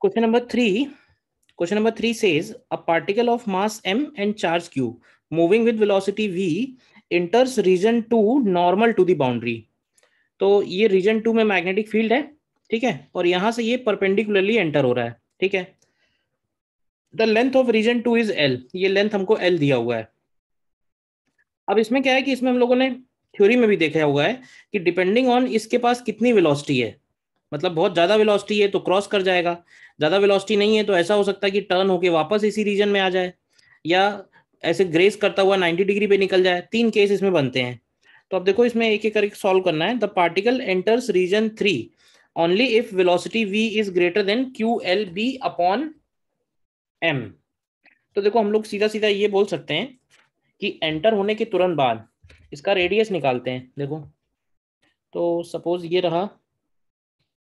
Question number three Question number three says a particle of mass m and charge q moving with velocity v enters region two normal to the boundary तो ये region two में magnetic field है ठीक है और यहां से ये परपेंडिकुलरली एंटर हो रहा है ठीक है the length of region two is L ये लेंथ हमको एल दिया हुआ है अब इसमें क्या है कि इसमें हम लोगों ने थ्योरी में भी देखा हुआ है कि डिपेंडिंग ऑन इसके पास कितनी वेलोसिटी है मतलब बहुत ज़्यादा वेलोसिटी है तो क्रॉस कर जाएगा ज़्यादा वेलोसिटी नहीं है तो ऐसा हो सकता है कि टर्न होके वापस इसी रीजन में आ जाए या ऐसे ग्रेस करता हुआ 90 डिग्री पे निकल जाए तीन केस इसमें बनते हैं तो अब देखो इसमें एक एक करके सॉल्व करना है the particle enters region three only if velocity V is greater than Q L B upon M तो देखो हम लोग सीधा सीधा ये बोल सकते हैं कि एंटर होने के तुरंत बाद इसका रेडियस निकालते हैं देखो तो सपोज ये रहा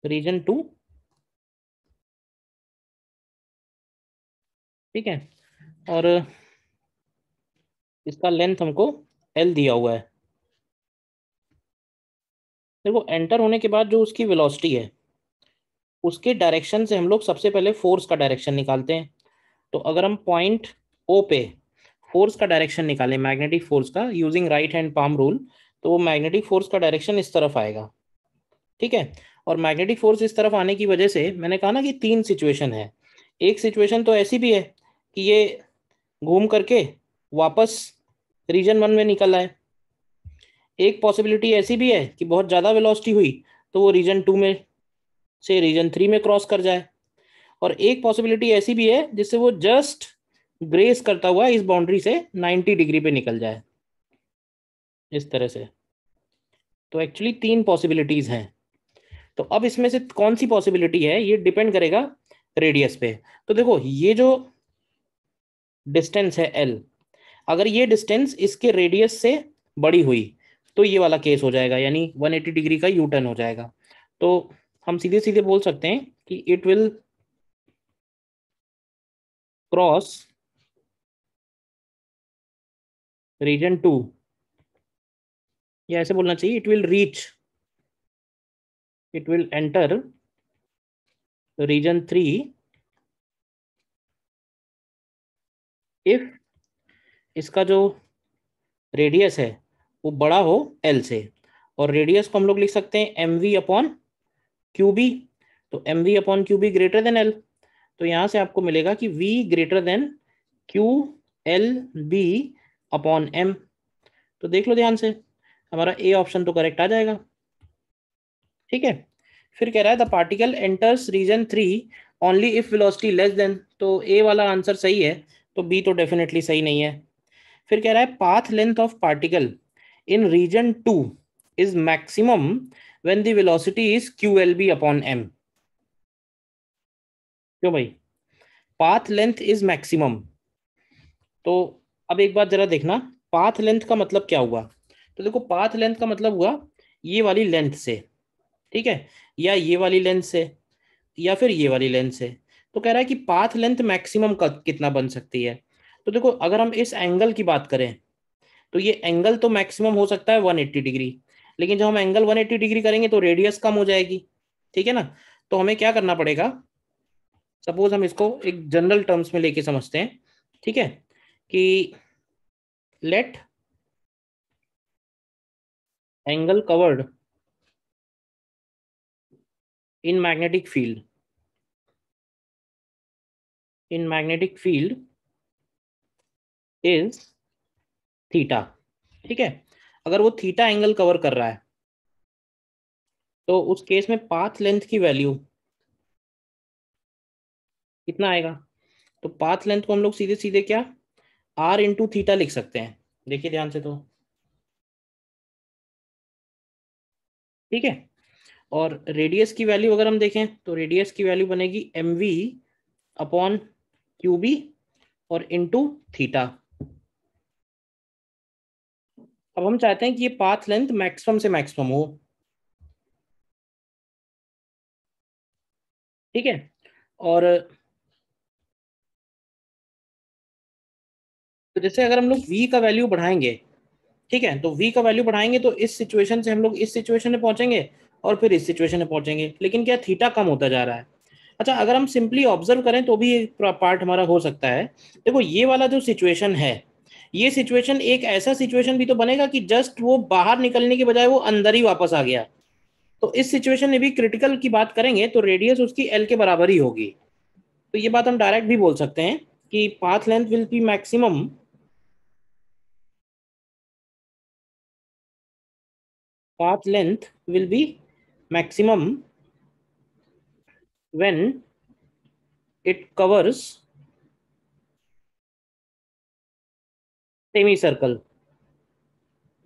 रीजन टू ठीक है और इसका लेंथ हमको एल दिया हुआ है देखो एंटर होने के बाद जो उसकी वेलोसिटी है उसके डायरेक्शन से हम लोग सबसे पहले फोर्स का डायरेक्शन निकालते हैं तो अगर हम पॉइंट ओ पे फोर्स का डायरेक्शन निकालें मैग्नेटिक फोर्स का using right hand palm rule तो वो मैग्नेटिक फोर्स का डायरेक्शन इस तरफ आएगा ठीक है और मैग्नेटिक फोर्स इस तरफ आने की वजह से मैंने कहा ना कि तीन सिचुएशन है एक सिचुएशन तो ऐसी भी है कि ये घूम करके वापस रीजन वन में निकल आए एक पॉसिबिलिटी ऐसी भी है कि बहुत ज़्यादा वेलोसिटी हुई तो वो रीजन टू में से रीजन थ्री में क्रॉस कर जाए और एक पॉसिबिलिटी ऐसी भी है जिससे वो जस्ट ग्रेस करता हुआ इस बाउंड्री से 90 डिग्री पे निकल जाए इस तरह से तो एक्चुअली तीन पॉसिबिलिटीज़ हैं तो अब इसमें से कौन सी पॉसिबिलिटी है ये डिपेंड करेगा रेडियस पे तो देखो ये जो डिस्टेंस है एल अगर ये डिस्टेंस इसके रेडियस से बड़ी हुई तो ये वाला केस हो जाएगा यानी 180 डिग्री का यू टर्न हो जाएगा तो हम सीधे सीधे बोल सकते हैं कि it will cross region two या ऐसे बोलना चाहिए it will reach it will enter region 3 if इसका जो रेडियस है वो बड़ा हो एल से और रेडियस को हम लोग लिख सकते हैं M V upon Q B तो M V upon Q B greater than L तो यहाँ से आपको मिलेगा कि V greater than Q L B upon M तो देख लो ध्यान से हमारा ए ऑप्शन तो करेक्ट आ जाएगा ठीक है फिर कह रहा है the particle enters region three only if velocity less than तो ए वाला आंसर सही है तो बी तो डेफिनेटली सही नहीं है फिर कह रहा है path length of particle in region two is maximum when the velocity is Q L B upon M क्यों भाई पाथ लेंथ इज मैक्सिमम तो अब एक बात जरा देखना पाथ लेंथ का मतलब क्या हुआ तो देखो पाथ लेंथ का मतलब हुआ ये वाली लेंथ से ठीक है या ये वाली लेंथ से या फिर ये वाली लेंथ से तो कह रहा है कि पाथ लेंथ मैक्सिमम कितना बन सकती है तो देखो अगर हम इस एंगल की बात करें तो ये एंगल तो मैक्सिमम हो सकता है 180 डिग्री लेकिन जब हम एंगल 180 डिग्री करेंगे तो रेडियस कम हो जाएगी ठीक है ना तो हमें क्या करना पड़ेगा सपोज हम इसको एक जनरल टर्म्स में लेके समझते हैं ठीक है कि let angle covered in magnetic field in magnetic field is theta ठीक है अगर वो थीटा एंगल कवर कर रहा है तो उस केस में पाथ लेंथ की वैल्यू कितना आएगा तो पाथ लेंथ को हम लोग सीधे सीधे क्या आर इंटू थीटा लिख सकते हैं देखिए ध्यान से तो ठीक है और रेडियस की वैल्यू अगर हम देखें तो रेडियस की वैल्यू बनेगी M V upon Q B और इंटू थीटा अब हम चाहते हैं कि ये पाथ लेंथ मैक्सिमम से मैक्सिमम हो ठीक है और तो जैसे अगर हम लोग v का वैल्यू बढ़ाएंगे ठीक है तो v का वैल्यू बढ़ाएंगे तो इस सिचुएशन से हम लोग इस सिचुएशन में पहुंचेंगे और फिर इस सिचुएशन में पहुंचेंगे लेकिन क्या थीटा कम होता जा रहा है अच्छा अगर हम सिंपली ऑब्जर्व करें तो भी पार्ट हमारा हो सकता है देखो ये वाला जो सिचुएशन है ये सिचुएशन एक ऐसा सिचुएशन भी तो बनेगा कि जस्ट वो बाहर निकलने के बजाय वो अंदर ही वापस आ गया तो इस सिचुएशन में भी क्रिटिकल की बात करेंगे तो रेडियस उसकी एल के बराबर ही होगी तो ये बात हम डायरेक्ट भी बोल सकते हैं कि path length will be maximum path length will be maximum when it covers semicircle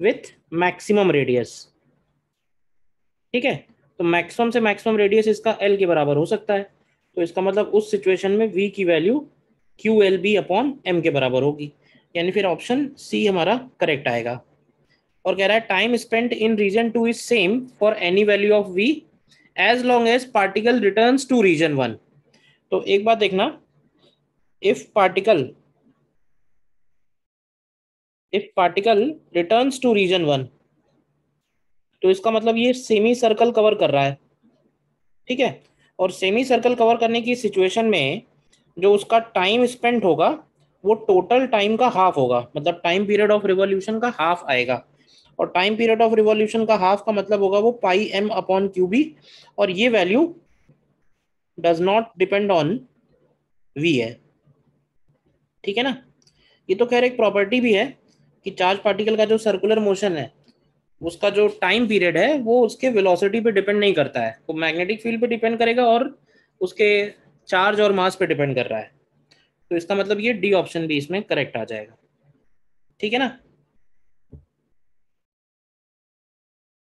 with maximum radius ठीक है तो मैक्सिमम से मैक्सिमम रेडियस इसका एल के बराबर हो सकता है तो इसका मतलब उस सिचुएशन में वी की value Q L B upon M के बराबर होगी यानी फिर ऑप्शन सी हमारा करेक्ट आएगा और कह रहा है time spend in region two is same for any value of V as long as particle return to region one तो एक बात देखना if particle if particle return to region one तो इसका मतलब ये सेमी सर्कल कवर कर रहा है ठीक है और सेमी सर्कल कवर करने की सिचुएशन में जो उसका टाइम स्पेंड होगा वो टोटल टाइम का हाफ होगा मतलब टाइम पीरियड ऑफ रिवोल्यूशन का हाफ आएगा और टाइम पीरियड ऑफ रिवॉल्यूशन का हाफ का मतलब होगा वो pi M upon Q B और ये value does not depend on V है ठीक है ना ये तो खैर एक प्रॉपर्टी भी है कि चार्ज पार्टिकल का जो सर्कुलर मोशन है उसका जो टाइम पीरियड है वो उसके वेलोसिटी पे डिपेंड नहीं करता है वो मैग्नेटिक फील्ड पे डिपेंड करेगा और उसके चार्ज और मास पे डिपेंड कर रहा है तो इसका मतलब ये डी ऑप्शन भी इसमें करेक्ट आ जाएगा ठीक है ना